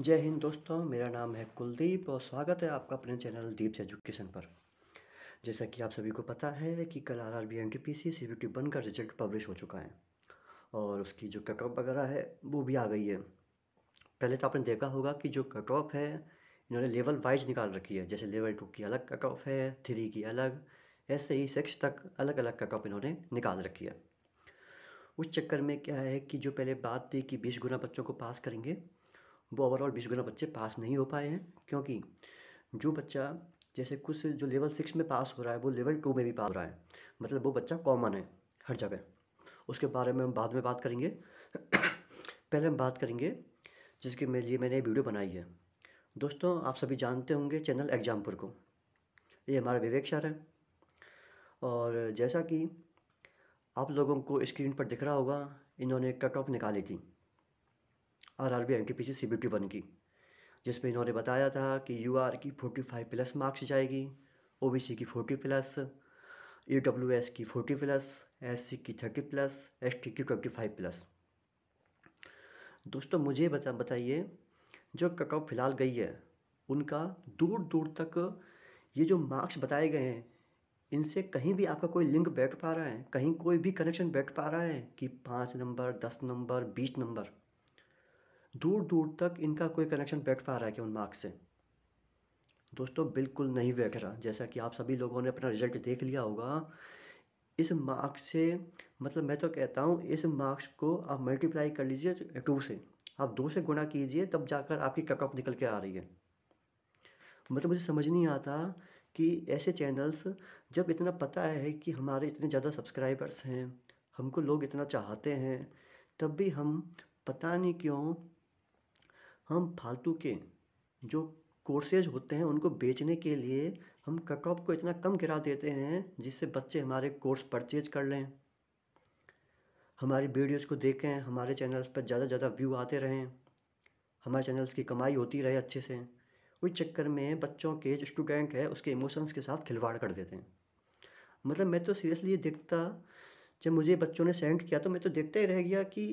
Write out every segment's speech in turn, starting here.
जय हिंद दोस्तों मेरा नाम है कुलदीप और स्वागत है आपका अपने चैनल दीप्स एजुकेशन पर जैसा कि आप सभी को पता है कि कल R R B M K P C C B T one का रिजल्ट पब्लिश हो चुका है और उसकी जो कट ऑफ वगैरह है वो भी आ गई है पहले तो आपने देखा होगा कि जो कट ऑफ है इन्होंने लेवल वाइज निकाल रखी है जैसे लेवल टू की अलग कट ऑफ है थ्री की अलग ऐसे ही सिक्स तक अलग अलग कट ऑफ इन्होंने निकाल रखी है उस चक्कर में क्या है कि जो पहले बात थी कि बीस गुना बच्चों को पास करेंगे वो ओवरऑल बीस गुना बच्चे पास नहीं हो पाए हैं क्योंकि जो बच्चा जैसे कुछ जो लेवल सिक्स में पास हो रहा है वो लेवल टू में भी पास हो रहा है मतलब वो बच्चा कॉमन है हर जगह उसके बारे में हम बाद में बात करेंगे पहले हम बात करेंगे जिसके मेरे लिए मैंने वीडियो बनाई है दोस्तों आप सभी जानते होंगे चैनल एग्जामपुर को ये हमारा विवेक सर है और जैसा कि आप लोगों को स्क्रीन पर दिख रहा होगा इन्होंने कट ऑफ निकाली थी R R B N T P C C B T one की जिसमें इन्होंने बताया था कि यू आर की फोर्टी फाइव प्लस मार्क्स जाएगी ओ बी सी की forty plus E W S की फोर्टी प्लस एस सी की थर्टी प्लस एस टी की ट्वेंटी फाइव प्लस दोस्तों मुझे बता बताइए जो कट ऑफ फिलहाल गई है उनका दूर दूर तक ये जो मार्क्स बताए गए हैं इनसे कहीं भी आपका कोई लिंक बैठ पा रहा है कहीं कोई भी कनेक्शन बैठ पा रहा है कि पाँच नंबर दस नंबर बीस नंबर दूर दूर तक इनका कोई कनेक्शन बैठ पा रहा है कि उन मार्क्स से दोस्तों बिल्कुल नहीं बैठ रहा जैसा कि आप सभी लोगों ने अपना रिजल्ट देख लिया होगा इस मार्क्स से मतलब मैं तो कहता हूँ इस मार्क्स को आप मल्टीप्लाई कर लीजिए टू से आप दो से गुणा कीजिए तब जाकर आपकी कटऑफ निकल के आ रही है मतलब मुझे समझ नहीं आता कि ऐसे चैनल्स जब इतना पता है कि हमारे इतने ज़्यादा सब्सक्राइबर्स हैं हमको लोग इतना चाहते हैं तब भी हम पता नहीं क्यों हम फालतू के जो कोर्सेज होते हैं उनको बेचने के लिए हम कट ऑफ को इतना कम गिरा देते हैं जिससे बच्चे हमारे कोर्स परचेज कर लें हमारी वीडियोज़ को देखें हमारे चैनल्स पर ज़्यादा ज़्यादा व्यू आते रहें हमारे चैनल्स की कमाई होती रहे अच्छे से उस चक्कर में बच्चों के जो स्टूडेंट है उसके इमोशंस के साथ खिलवाड़ कर देते हैं मतलब मैं तो सीरियसली ये देखता जब मुझे बच्चों ने सेंड किया तो मैं तो देखता ही रह गया कि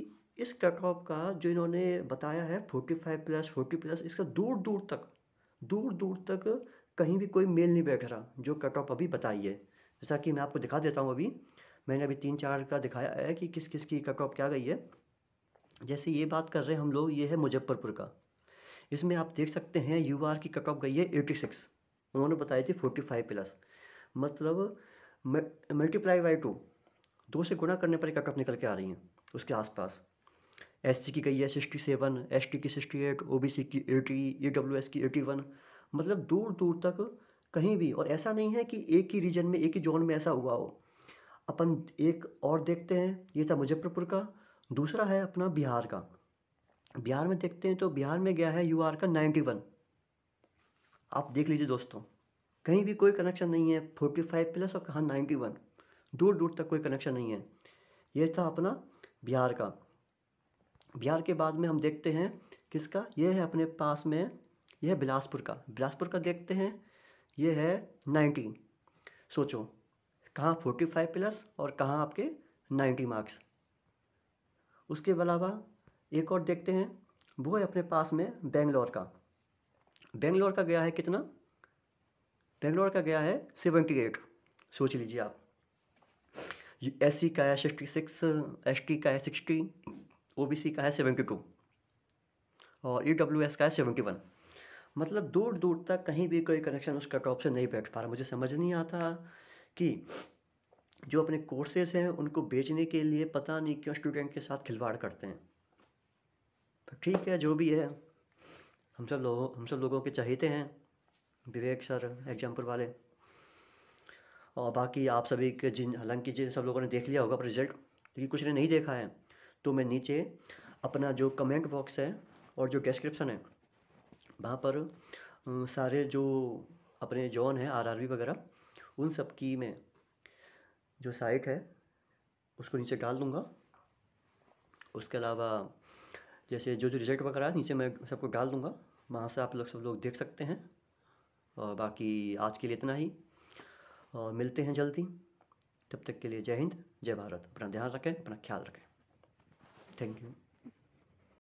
इस कट ऑफ का जो इन्होंने बताया है forty five plus forty plus इसका दूर दूर तक दूर दूर तक कहीं भी कोई मेल नहीं बैठ रहा जो कट ऑफ अभी बताई है जैसा कि मैं आपको दिखा देता हूँ अभी मैंने अभी तीन चार का दिखाया है कि किस किस की कट ऑफ क्या गई है जैसे ये बात कर रहे हैं हम लोग ये है मुजफ्फरपुर का इसमें आप देख सकते हैं यू आर की कट ऑफ गई है एटी सिक्स उन्होंने बताई थी फोर्टी फाइव प्लस मतलब मल्टीप्लाई बाई टू दो से गुणा करने पर कट ऑफ निकल के आ रही हैं उसके आसपास एस की गई है सिक्सटी सेवन एस की सिक्सटी एट ओ की एटी ई डब्ल्यू एस की एटी वन मतलब दूर दूर तक कहीं भी और ऐसा नहीं है कि एक ही रीजन में एक ही जोन में ऐसा हुआ हो अपन एक और देखते हैं ये था मुजफ्फरपुर का दूसरा है अपना बिहार का बिहार में देखते हैं तो बिहार में गया है यू आर का नाइन्टी वन आप देख लीजिए दोस्तों कहीं भी कोई कनेक्शन नहीं है फोर्टी फाइव प्लस और कहाँ नाइन्टी वन दूर दूर तक कोई कनेक्शन नहीं है ये था अपना बिहार का बिहार के बाद में हम देखते हैं किसका ये है अपने पास में यह है बिलासपुर का बिलासपुर का देखते हैं यह है नाइन्टी सोचो कहाँ फोर्टी फाइव प्लस और कहाँ आपके नाइन्टी मार्क्स उसके अलावा एक और देखते हैं वो है अपने पास में बेंगलोर का बेंगलोर का गया है कितना बेंगलोर का गया है सेवेंटी एट सोच लीजिए आप एस सी का है सिक्सटी सिक्स एस टी का है सिक्सटी ओ का है सेवेंटी टू और ई डब्ल्यू एस का है सेवेंटी वन मतलब दूर दूर तक कहीं भी कोई कनेक्शन उस कट से नहीं बैठ पा रहा मुझे समझ नहीं आता कि जो अपने कोर्सेज हैं उनको बेचने के लिए पता नहीं क्यों स्टूडेंट के साथ खिलवाड़ करते हैं तो ठीक है जो भी है हम सब लोगों हम सब लोगों के चाहते हैं विवेक सर एग्जाम्पल वाले और बाकी आप सभी के जिन हालांकि जिन सब लोगों ने देख लिया होगा रिजल्ट लेकिन कुछ ने नहीं देखा है तो मैं नीचे अपना जो कमेंट बॉक्स है और जो डिस्क्रिप्शन है वहाँ पर सारे जो अपने जॉन हैं आरआरबी वगैरह उन सब की मैं जो साइट है उसको नीचे डाल दूँगा उसके अलावा जैसे जो जो रिजल्ट वगैरह है नीचे मैं सबको डाल दूँगा वहाँ से आप लोग सब लोग देख सकते हैं और बाकी आज के लिए इतना ही और मिलते हैं जल्दी तब तक के लिए जय हिंद जय भारत अपना ध्यान रखें अपना ख्याल रखें Thank you.